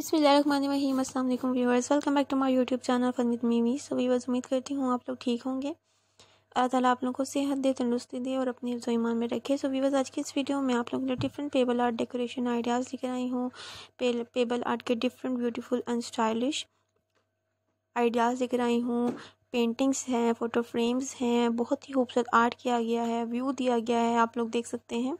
बिसमीम अस्सलाम वालेकुम viewers welcome back to my YouTube channel fun मीवी मीमी सो व्यूवर्स उम्मीद करती हूँ आप लोग ठीक होंगे अल्लाह ताला आप लोगों को सेहत दे तंदुरुस्ती दे और अपने ईमान में रखे सो व्यूवर्स आज की इस वीडियो में आप लोगों के लिए different pebble art decoration ideas लेकर आई हूँ पेबल आर्ट के different beautiful and stylish ideas लेकर आई हूँ पेंटिंग्स हैं फ़ोटो फ्रेम्स हैं बहुत ही खूबसूरत आर्ट किया गया है व्यू दिया गया है आप लोग देख सकते हैं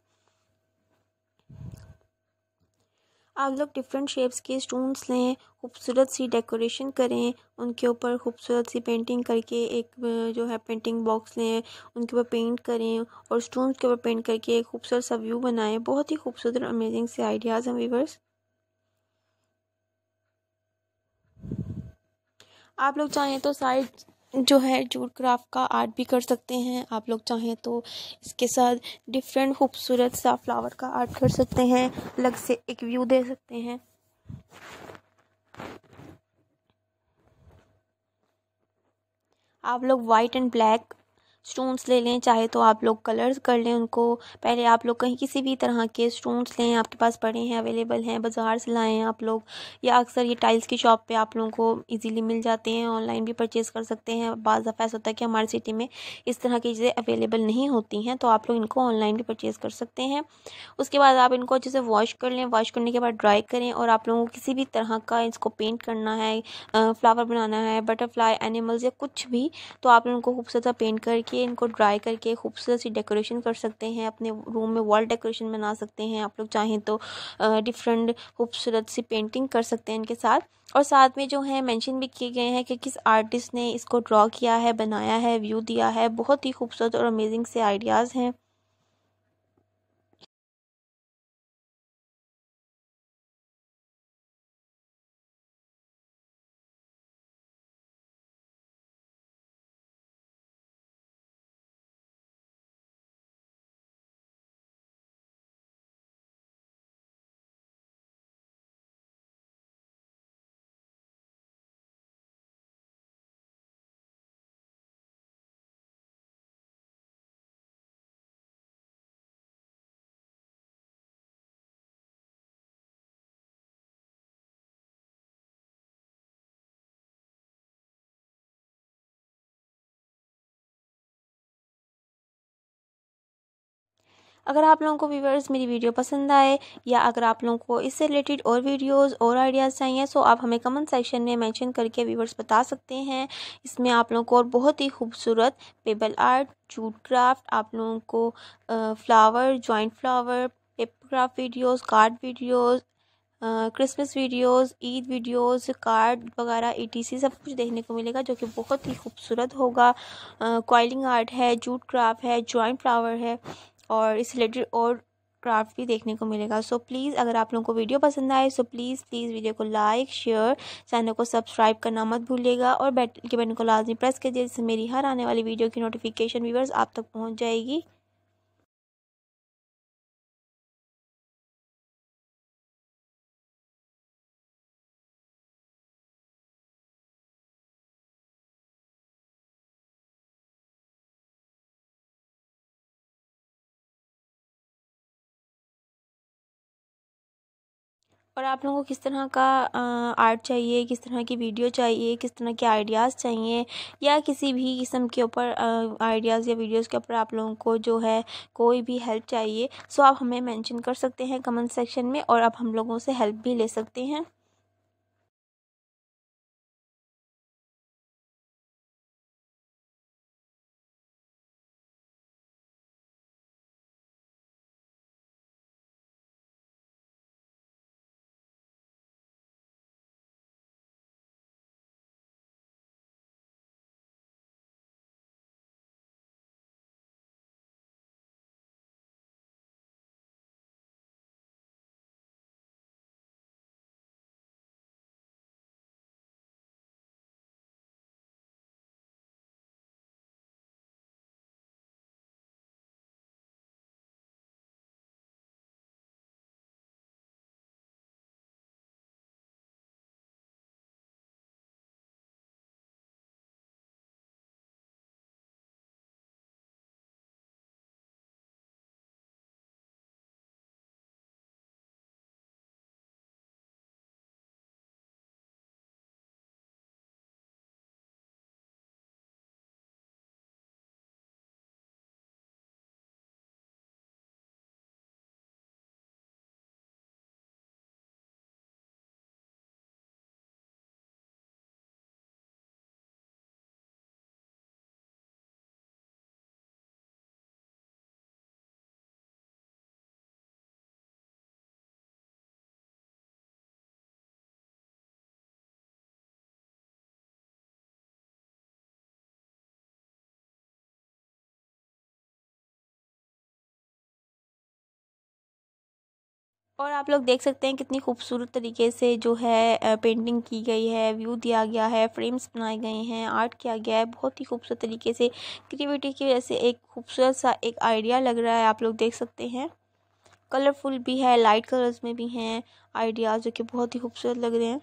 आप लोग डिफरेंट शेप्स के स्टोन्स लें खूबसूरत सी डेकोरेशन करें उनके ऊपर खूबसूरत सी पेंटिंग करके एक जो है पेंटिंग बॉक्स लें उनके ऊपर पेंट करें और स्टोन्स के ऊपर पेंट करके एक खूबसूरत सा व्यू बनाएं बहुत ही खूबसूरत और अमेजिंग से आइडियाज़ हैं वीवर्स आप लोग चाहें तो साइड जो है जूट क्राफ्ट का आर्ट भी कर सकते हैं आप लोग चाहें तो इसके साथ डिफरेंट खूबसूरत सा फ्लावर का आर्ट कर सकते हैं अलग से एक व्यू दे सकते हैं आप लोग वाइट एंड ब्लैक स्टोन्स ले लें चाहे तो आप लोग कलर्स कर लें उनको पहले आप लोग कहीं किसी भी तरह के स्टोन्स लें आपके पास पड़े हैं अवेलेबल हैं बाज़ार से लाएँ आप लोग या अक्सर ये टाइल्स की शॉप पे आप लोगों को इजीली मिल जाते हैं ऑनलाइन भी परचेज़ कर सकते हैं बाज़ दफ़ा ऐसा होता है कि हमारी सिटी में इस तरह की चीज़ें अवेलेबल नहीं होती हैं तो आप लोग इनको ऑनलाइन भी परचेज़ कर सकते हैं उसके बाद आप इनको अच्छे से वॉश कर लें वॉश करने के बाद ड्राई करें और आप लोगों को किसी भी तरह का इसको पेंट करना है फ्लावर बनाना है बटरफ्लाई एनिमल्स या कुछ भी तो आप लोगों को खूबसूरत पेंट अच्छा करके देखिए इनको ड्राई करके खूबसूरत सी डेकोरेशन कर सकते हैं अपने रूम में वॉल डेकोरेशन बना सकते हैं आप लोग चाहें तो डिफरेंट खूबसूरत सी पेंटिंग कर सकते हैं इनके साथ और साथ में जो है मेंशन भी किए गए हैं कि किस आर्टिस्ट ने इसको ड्रॉ किया है बनाया है व्यू दिया है बहुत ही खूबसूरत और अमेजिंग से आइडियाज़ हैं अगर आप लोगों को व्यूवर्स मेरी वीडियो पसंद आए या अगर आप लोगों को इससे रिलेटेड और वीडियोस और आइडियाज़ चाहिए सो आप हमें कमेंट सेक्शन में मेंशन करके व्यूवर्स बता सकते हैं इसमें आप लोगों को और बहुत ही खूबसूरत पेबल आर्ट जूट क्राफ्ट आप लोगों को flower joint flower paper craft videos card videos Christmas videos Eid videos card वगैरह ईटीसी सब कुछ देखने को मिलेगा जो कि बहुत ही खूबसूरत होगा क्वाइलिंग आर्ट है जूट क्राफ्ट है जॉइंट फ्लावर है और इस रिलेटेड और क्राफ्ट भी देखने को मिलेगा सो so, प्लीज़ अगर आप लोगों को वीडियो पसंद आए so so, please please video को लाइक शेयर चैनल को सब्सक्राइब करना मत भूलिएगा और बेल के बटन को लाजमी प्रेस कीजिए जिससे मेरी हर आने वाली वीडियो की नोटिफिकेशन व्यूवर्स आप तक पहुंच जाएगी और आप लोगों को किस तरह का आर्ट चाहिए किस तरह की वीडियो चाहिए किस तरह के आइडियाज़ चाहिए या किसी भी किस्म के ऊपर आइडियाज़ या वीडियोस के ऊपर आप लोगों को जो है कोई भी हेल्प चाहिए सो आप हमें मेंशन कर सकते हैं कमेंट सेक्शन में और आप हम लोगों से हेल्प भी ले सकते हैं और आप लोग देख सकते हैं कितनी खूबसूरत तरीके से जो है पेंटिंग की गई है व्यू दिया गया है फ्रेम्स बनाए गए हैं आर्ट किया गया है बहुत ही खूबसूरत तरीके से क्रिएटिविटी की वजह से एक खूबसूरत सा एक आइडिया लग रहा है आप लोग देख सकते हैं कलरफुल भी है लाइट कलर्स में भी हैं आइडियाज़ जो कि बहुत ही खूबसूरत लग रहे हैं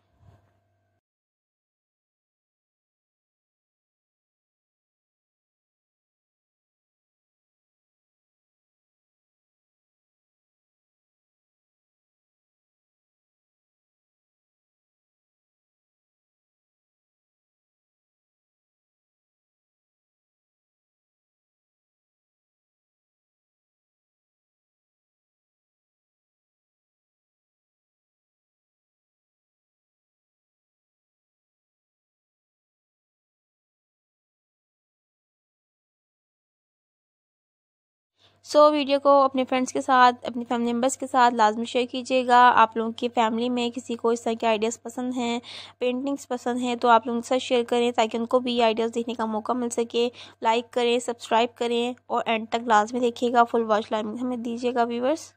सो so, वीडियो को अपने फ्रेंड्स के साथ अपने फैमिली मेम्बर्स के साथ लाजमी शेयर कीजिएगा आप लोगों की फैमिली में किसी को इस तरह के आइडियाज़ पसंद हैं पेंटिंग्स पसंद हैं तो आप लोग उनके साथ शेयर करें ताकि उनको भी आइडियाज़ देखने का मौका मिल सके लाइक करें सब्सक्राइब करें और एंड तक लाजमी देखिएगा फुल वॉच लाइन हमें दीजिएगा व्यूवर्स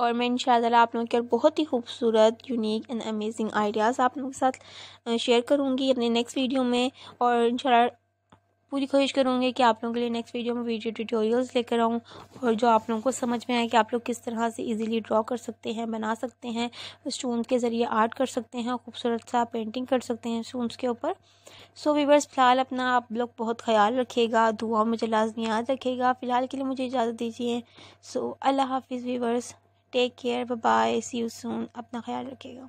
और मैं इन आप लोगों के बहुत ही खूबसूरत यूनिक एंड अमेजिंग आइडियाज़ आप लोगों के साथ शेयर करूँगी अपने नेक्स्ट वीडियो में और इन पूरी कोशिश करूँगी कि आप लोगों के लिए नेक्स्ट वीडियो में वीडियो ट्यूटोरियल्स लेकर आऊँ और जो आप लोगों को समझ में आए कि आप लोग किस तरह से इजीली ड्रॉ कर सकते हैं बना सकते हैं स्टोन के ज़रिए आर्ट कर सकते हैं खूबसूरत सा पेंटिंग कर सकते हैं स्टोन्स के ऊपर सो वीवर्स फ़िलहाल अपना आप लोग बहुत ख्याल रखिएगा दुआ मुझे लाजमी याद रखेगा फ़िलहाल के लिए मुझे इजाज़त दीजिए सो अल्लाह हाफिज़ viewers take care bye see you soon अपना ख्याल रखिएगा